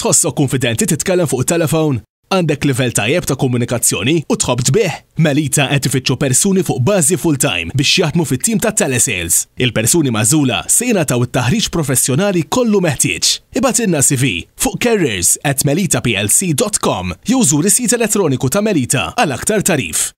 Tħossok konfidenti titkellem fuq telefon? Għandek ta' tajjeb ta' komunikazzjoni u tħobb bih? Melita qed ifittxu persuni fuq bażi full-time biex jaħdmu fit-tim ta' telesales. Il-persuni mażula se ta' it-taħriġ professjonali kollu meħtieġ. inna CV fuq careers at melitaplc.com jew żur is-sit elettroniku ta' Melita għal aktar tarif.